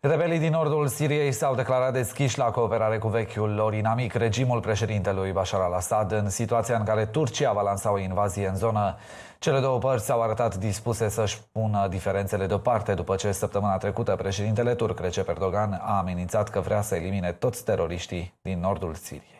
Rebelii din nordul Siriei s-au declarat deschiși la cooperare cu vechiul lor inamic, regimul președintelui Bashar al-Assad, în situația în care Turcia va lansa o invazie în zonă. Cele două părți s-au arătat dispuse să-și pună diferențele deoparte după ce săptămâna trecută președintele turc Recep Erdogan a amenințat că vrea să elimine toți teroriștii din nordul Siriei.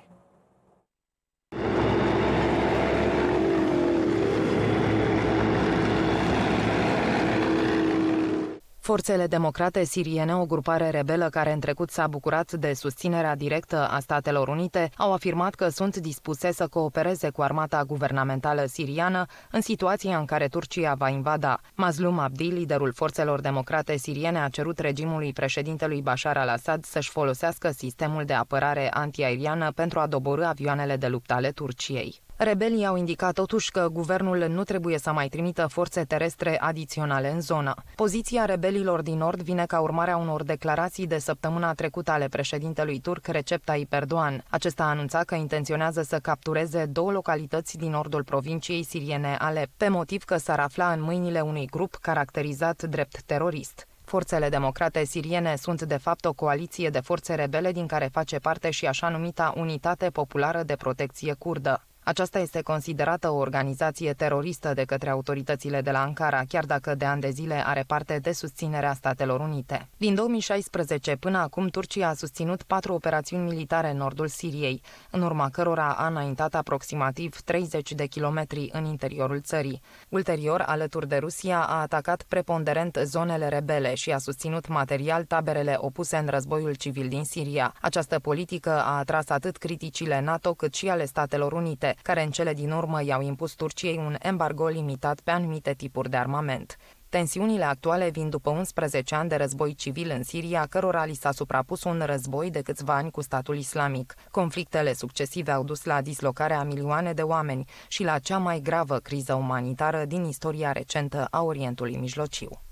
Forțele democrate siriene, o grupare rebelă care în trecut s-a bucurat de susținerea directă a Statelor Unite, au afirmat că sunt dispuse să coopereze cu armata guvernamentală siriană în situația în care Turcia va invada. Mazlum Abdi, liderul forțelor democrate siriene, a cerut regimului președintelui Bashar al-Assad să-și folosească sistemul de apărare antiaeriană pentru a doborâ avioanele de luptă ale Turciei. Rebelii au indicat totuși că guvernul nu trebuie să mai trimită forțe terestre adiționale în zonă. Poziția rebelilor rebelilor din Nord vine ca urmare a unor declarații de săptămâna trecută ale președintelui turc Recep Tayyip Erdogan. Acesta a anunțat că intenționează să captureze două localități din nordul provinciei siriene Alep, pe motiv că s-ar afla în mâinile unui grup caracterizat drept terorist. Forțele democrate siriene sunt de fapt o coaliție de forțe rebele din care face parte și așa numita Unitate Populară de Protecție Curdă. Aceasta este considerată o organizație teroristă de către autoritățile de la Ankara, chiar dacă de ani de zile are parte de susținerea Statelor Unite. Din 2016 până acum, Turcia a susținut patru operațiuni militare în nordul Siriei, în urma cărora a înaintat aproximativ 30 de kilometri în interiorul țării. Ulterior, alături de Rusia, a atacat preponderent zonele rebele și a susținut material taberele opuse în războiul civil din Siria. Această politică a atras atât criticile NATO cât și ale Statelor Unite, care în cele din urmă i-au impus Turciei un embargo limitat pe anumite tipuri de armament. Tensiunile actuale vin după 11 ani de război civil în Siria, cărora li s-a suprapus un război de câțiva ani cu statul islamic. Conflictele succesive au dus la dislocarea milioane de oameni și la cea mai gravă criză umanitară din istoria recentă a Orientului Mijlociu.